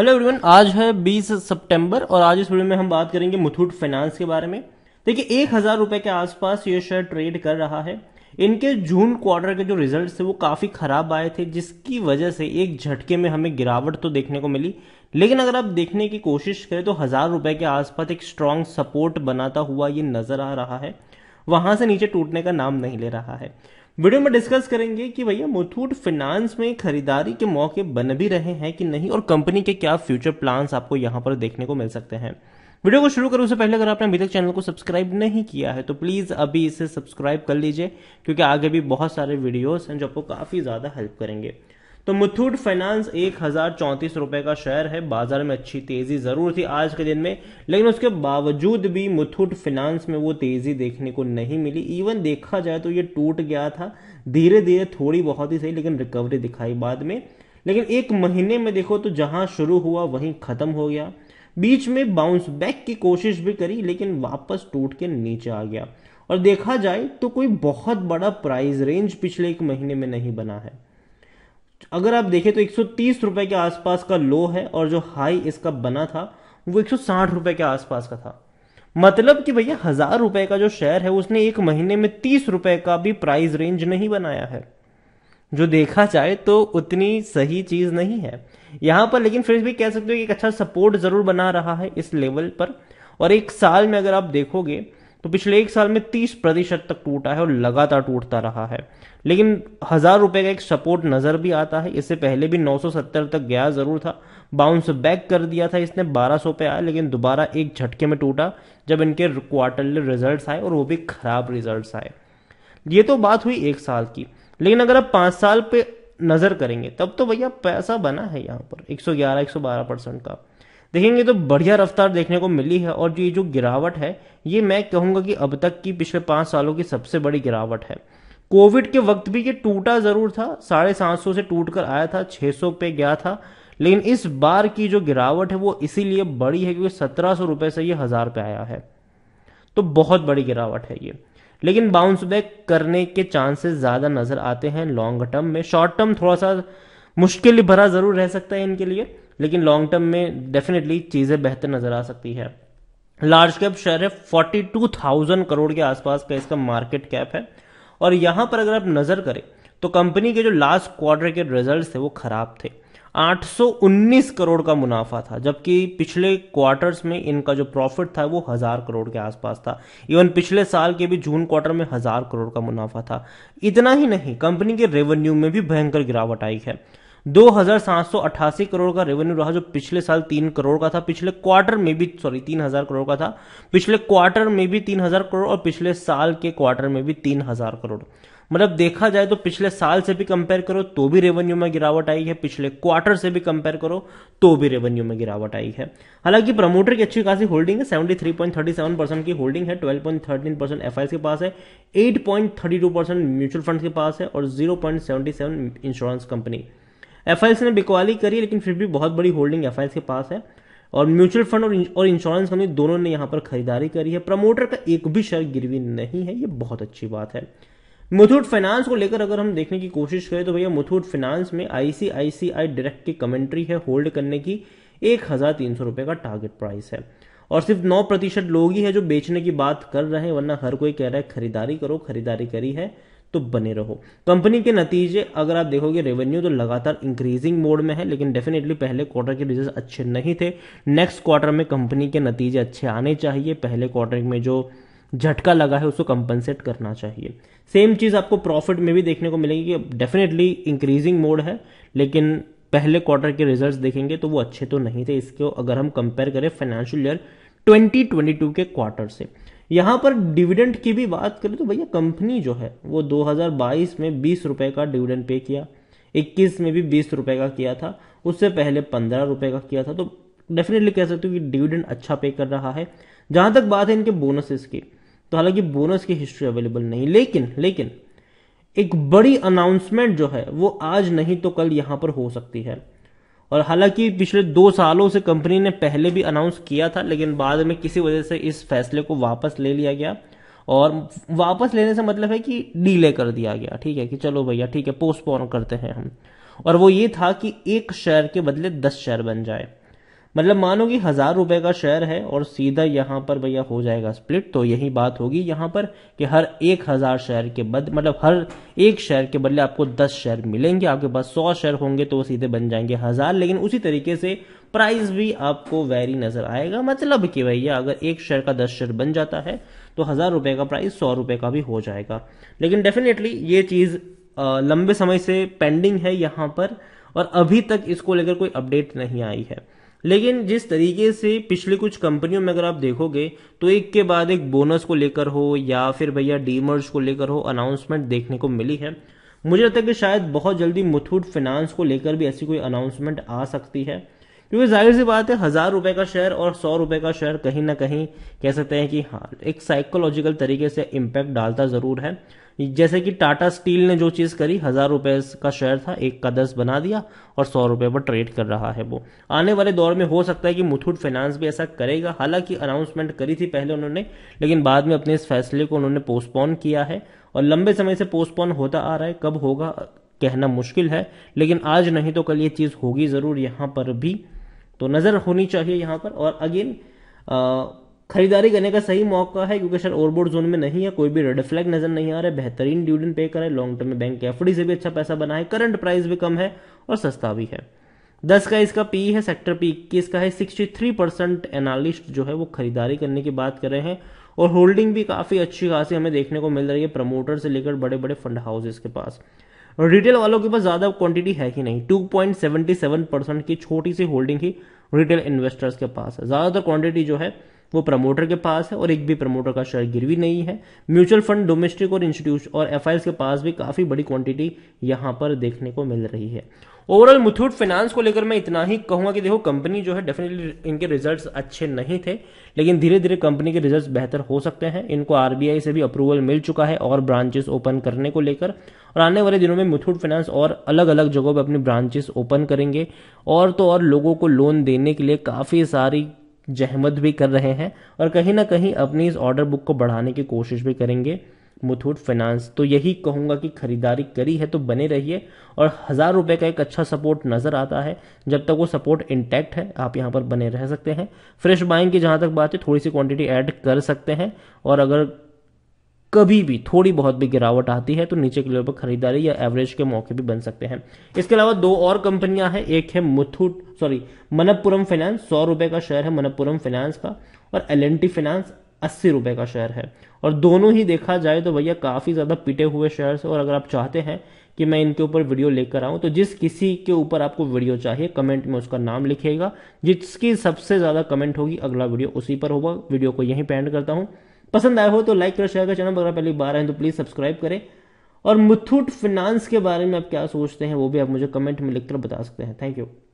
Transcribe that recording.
hello everyone आज है 20 सितंबर और आज इस वीडियो में हम बात करेंगे मुथूट फाइनेंस के बारे में देखिए एक हज़ार रुपए के आसपास ये शेयर ट्रेड कर रहा है इनके जून क्वार्टर के जो रिजल्ट थे वो काफ़ी ख़राब आए थे जिसकी वजह से एक झटके में हमें गिरावट तो देखने को मिली लेकिन अगर आप देखने की कोशिश करें तो हज़ार रुपये के आसपास एक स्ट्रांग सपोर्ट बनाता हुआ ये नज़र आ रहा है वहां से नीचे टूटने का नाम नहीं ले रहा है वीडियो में डिस्कस करेंगे कि भैया मुथूट फाइनेंस में खरीदारी के मौके बन भी रहे हैं कि नहीं और कंपनी के क्या फ्यूचर प्लान्स आपको यहाँ पर देखने को मिल सकते हैं वीडियो को शुरू करूँ उससे पहले अगर आपने अभी तक चैनल को सब्सक्राइब नहीं किया है तो प्लीज़ अभी इसे सब्सक्राइब कर लीजिए क्योंकि आगे भी बहुत सारे वीडियोस हैं जो आपको काफ़ी ज़्यादा हेल्प करेंगे तो मुथूट फाइनेंस एक हजार चौंतीस रुपए का शेयर है बाजार में अच्छी तेजी जरूर थी आज के दिन में लेकिन उसके बावजूद भी मुथूट फाइनेंस में वो तेजी देखने को नहीं मिली इवन देखा जाए तो ये टूट गया था धीरे धीरे थोड़ी बहुत ही सही लेकिन रिकवरी दिखाई बाद में लेकिन एक महीने में देखो तो जहां शुरू हुआ वहीं खत्म हो गया बीच में बाउंस बैक की कोशिश भी करी लेकिन वापस टूट के नीचे आ गया और देखा जाए तो कोई बहुत बड़ा प्राइस रेंज पिछले एक महीने में नहीं बना है अगर आप देखें तो एक रुपए के आसपास का लो है और जो हाई इसका बना था वो एक रुपए के आसपास का था मतलब कि भैया हजार रुपए का जो शेयर है उसने एक महीने में तीस रुपए का भी प्राइस रेंज नहीं बनाया है जो देखा जाए तो उतनी सही चीज नहीं है यहां पर लेकिन फिर भी कह सकते हो कि एक अच्छा सपोर्ट जरूर बना रहा है इस लेवल पर और एक साल में अगर आप देखोगे तो पिछले एक साल में तीस प्रतिशत तक टूटा है और लगातार टूटता रहा है लेकिन हज़ार रुपये का एक सपोर्ट नज़र भी आता है इससे पहले भी 970 तक गया ज़रूर था बाउंस बैक कर दिया था इसने 1200 पे आया लेकिन दोबारा एक झटके में टूटा जब इनके क्वार्टरली रिजल्ट्स आए और वो भी ख़राब रिजल्ट्स आए ये तो बात हुई एक साल की लेकिन अगर आप पांच साल पे नज़र करेंगे तब तो भैया पैसा बना है यहाँ पर 111 112 परसेंट का देखेंगे तो बढ़िया रफ्तार देखने को मिली है और जो ये जो गिरावट है ये मैं कहूंगा कि अब तक की पिछले पांच सालों की सबसे बड़ी गिरावट है कोविड के वक्त भी ये टूटा ज़रूर था साढ़े सात सौ से टूट कर आया था छह सौ पे गया था लेकिन इस बार की जो गिरावट है वो इसीलिए बड़ी है क्योंकि सत्रह सौ रुपये से ये हज़ार पे आया है तो बहुत बड़ी गिरावट है ये लेकिन बाउंस बैक करने के चांसेस ज़्यादा नज़र आते हैं लॉन्ग टर्म में शॉर्ट टर्म थोड़ा सा मुश्किल भरा ज़रूर रह सकता है इनके लिए लेकिन लॉन्ग टर्म में डेफिनेटली चीज़ें बेहतर नज़र आ सकती है लार्ज कैप शेयर है फोर्टी टू थाउजेंड करोड़ के आसपास का इसका मार्केट कैप है और यहां पर अगर आप नज़र करें तो कंपनी के जो लास्ट क्वार्टर के रिजल्ट थे वो खराब थे 819 करोड़ का मुनाफा था जबकि पिछले क्वार्टर्स में इनका जो प्रॉफिट था वो हज़ार करोड़ के आसपास था इवन पिछले साल के भी जून क्वार्टर में हज़ार करोड़ का मुनाफा था इतना ही नहीं कंपनी के रेवेन्यू में भी भयंकर गिरावट आई है 2788 करोड़ का रेवेन्यू रहा जो पिछले साल तीन करोड़ का था पिछले क्वार्टर में भी सॉरी तीन हजार करोड़ का था पिछले क्वार्टर में भी तीन हजार करोड़ और पिछले साल के क्वार्टर में भी तीन हजार करोड़ मतलब देखा जाए तो पिछले साल से भी कंपेयर करो तो भी रेवेन्यू में गिरावट आई है पिछले क्वार्टर से भी कंपेयर करो तो भी रेवेन्यू में गिरावट आई है हालांकि प्रमोटर की अच्छी खासी होल्डिंग है seventy three point thirty seven percent की होल्डिंग है twelve point thirteen percent F के पास है eight point thirty two percent mutual fund के पास है और सेवन इंश्योरेंस कंपनी एफ ने बिकवाली करी लेकिन फिर भी बहुत बड़ी होल्डिंग एफ के पास है और म्यूचुअल फंड और इंश्योरेंस कंपनी दोनों ने यहाँ पर खरीदारी करी है प्रमोटर का एक भी शेयर गिरवी नहीं है ये बहुत अच्छी बात है मुथूट फाइनेंस को लेकर अगर हम देखने की कोशिश करें तो भैया मुथूट फाइनेंस में आईसीआईसीआई डायरेक्ट की कमेंट्री है होल्ड करने की एक हजार तीन सौ रुपए का टारगेट प्राइस है और सिर्फ नौ प्रतिशत लोग ही है जो बेचने की बात कर रहे हैं वरना हर कोई कह रहा है खरीदारी करो खरीदारी करी है तो बने रहो कंपनी के नतीजे अगर आप देखोगे रेवेन्यू तो लगातार इंक्रीजिंग मोड में है लेकिन डेफिनेटली पहले क्वार्टर के रिजल्ट अच्छे नहीं थे नेक्स्ट क्वार्टर में कंपनी के नतीजे अच्छे आने चाहिए पहले क्वार्टर में जो झटका लगा है उसको कंपनसेट करना चाहिए सेम चीज़ आपको प्रॉफिट में भी देखने को मिलेगी कि डेफिनेटली इंक्रीजिंग मोड है लेकिन पहले क्वार्टर के रिजल्ट्स देखेंगे तो वो अच्छे तो नहीं थे इसको अगर हम कंपेयर करें फाइनेंशियल ईयर 2022 के क्वार्टर से यहाँ पर डिविडेंड की भी बात करें तो भैया कंपनी जो है वो 2022 में बीस रुपए का डिविडेंड पे किया 21 में भी बीस रुपए का किया था उससे पहले पंद्रह रुपए का किया था तो डेफिनेटली कह सकते हो कि डिविडेंड अच्छा पे कर रहा है जहां तक बात है इनके बोनसेस की तो हालांकि बोनस की हिस्ट्री अवेलेबल नहीं लेकिन लेकिन एक बड़ी अनाउंसमेंट जो है वो आज नहीं तो कल यहां पर हो सकती है और हालांकि पिछले दो सालों से कंपनी ने पहले भी अनाउंस किया था लेकिन बाद में किसी वजह से इस फैसले को वापस ले लिया गया और वापस लेने से मतलब है कि डीले कर दिया गया ठीक है कि चलो भैया ठीक है पोस्टपोन करते हैं हम और वो ये था कि एक शेयर के बदले दस शेयर बन जाए मतलब मानो कि हज़ार रुपए का शेयर है और सीधा यहां पर भैया हो जाएगा स्प्लिट तो यही बात होगी यहां पर कि हर एक हज़ार शेयर के बद मतलब हर एक शेयर के बदले आपको दस शेयर मिलेंगे आपके पास सौ शेयर होंगे तो वो सीधे बन जाएंगे हज़ार लेकिन उसी तरीके से प्राइस भी आपको वेरी नज़र आएगा मतलब कि भैया अगर एक शेयर का दस शेयर बन जाता है तो हज़ार रुपए का प्राइस सौ रुपए का भी हो जाएगा लेकिन डेफिनेटली ये चीज़ लंबे समय से पेंडिंग है यहां पर और अभी तक इसको लेकर कोई अपडेट नहीं आई है लेकिन जिस तरीके से पिछले कुछ कंपनियों में अगर आप देखोगे तो एक के बाद एक बोनस को लेकर हो या फिर भैया डीमर्ज को लेकर हो अनाउंसमेंट देखने को मिली है मुझे लगता है कि शायद बहुत जल्दी मुथूट फाइनेंस को लेकर भी ऐसी कोई अनाउंसमेंट आ सकती है क्योंकि जाहिर सी बात है हज़ार रुपये का शेयर और सौ रुपये का शेयर कहीं ना कहीं कह सकते हैं कि हाँ एक साइकोलॉजिकल तरीके से इम्पैक्ट डालता ज़रूर है जैसे कि टाटा स्टील ने जो चीज़ करी हज़ार रुपये का शेयर था एक का दस बना दिया और सौ रुपये पर ट्रेड कर रहा है वो आने वाले दौर में हो सकता है कि मुथूट फाइनेंस भी ऐसा करेगा हालांकि अनाउंसमेंट करी थी पहले उन्होंने लेकिन बाद में अपने इस फैसले को उन्होंने पोस्टपोन किया है और लंबे समय से पोस्टपोन होता आ रहा है कब होगा कहना मुश्किल है लेकिन आज नहीं तो कल ये चीज़ होगी ज़रूर यहाँ पर भी तो नज़र होनी चाहिए यहाँ पर और अगेन खरीदारी करने का सही मौका है क्योंकि शेयर ओवरबोर्ड जोन में नहीं है कोई भी रेड फ्लैग नजर नहीं आ रहा है बेहतरीन डिविडेंड पे करें लॉन्ग टर्म में बैंक एफडी से भी अच्छा पैसा बना है करंट प्राइस भी कम है और सस्ता भी है दस का इसका पी है सेक्टर पी इक्कीस का है सिक्सटी थ्री परसेंट एनालिस्ट जो है वो खरीदारी करने की बात कर रहे हैं और होल्डिंग भी काफ़ी अच्छी खासी हमें देखने को मिल रही है प्रमोटर से लेकर बड़े बड़े फंड हाउसेस के पास रिटेल वालों के पास ज़्यादा क्वांटिटी है ही नहीं two point seventy seven percent की छोटी सी होल्डिंग ही रिटेल इन्वेस्टर्स के पास है ज़्यादातर क्वांटिटी जो है वो प्रमोटर के पास है और एक भी प्रमोटर का शेयर गिरवी नहीं है म्यूचुअल फंड डोमेस्टिक और इंस्टीट्यूट और एफ के पास भी काफ़ी बड़ी क्वांटिटी यहां पर देखने को मिल रही है ओवरऑल मुथूट फाइनेंस को लेकर मैं इतना ही कहूंगा कि देखो कंपनी जो है डेफिनेटली इनके रिजल्ट्स अच्छे नहीं थे लेकिन धीरे धीरे कंपनी के रिजल्ट्स बेहतर हो सकते हैं इनको आरबीआई से भी अप्रूवल मिल चुका है और ब्रांचेस ओपन करने को लेकर और आने वाले दिनों में मुथूट फाइनेंस और अलग अलग जगहों पर अपनी ब्रांचेस ओपन करेंगे और तो और लोगों को लोन देने के लिए काफ़ी सारी जहमत भी कर रहे हैं और कहीं ना कहीं अपनी इस ऑर्डर बुक को बढ़ाने की कोशिश भी करेंगे मुथूट फाइनेंस तो यही कहूंगा कि खरीदारी करी है तो बने रहिए और हज़ार रुपये का एक अच्छा सपोर्ट नज़र आता है जब तक वो सपोर्ट इंटैक्ट है आप यहाँ पर बने रह सकते हैं फ्रेश बाइंग की जहाँ तक बात है थोड़ी सी क्वांटिटी ऐड कर सकते हैं और अगर कभी भी थोड़ी बहुत भी गिरावट आती है तो नीचे के लेवल पर खरीदारी या एवरेज के मौके भी बन सकते हैं इसके अलावा दो और कंपनियां हैं एक है मुथूट सॉरी मनप्पुरम फाइनेंस सौ रुपए का शेयर है मनप्पुरम फाइनेंस का और एल फाइनेंस अस्सी रुपए का शेयर है और दोनों ही देखा जाए तो भैया काफ़ी ज़्यादा पिटे हुए है और अगर आप चाहते हैं कि मैं इनके ऊपर वीडियो लेकर आऊं तो जिस किसी के ऊपर आपको वीडियो चाहिए कमेंट में उसका नाम लिखिएगा जिसकी सबसे ज़्यादा कमेंट होगी अगला वीडियो उसी पर होगा वीडियो को यहीं पेंड करता हूँ पसंद आया हो तो लाइक करो शेयर करो चैनल अगर पहली बार आए तो प्लीज़ सब्सक्राइब करें और मुथूट फिनांस के बारे में आप क्या सोचते हैं वो भी आप मुझे कमेंट में लिखकर बता सकते हैं थैंक यू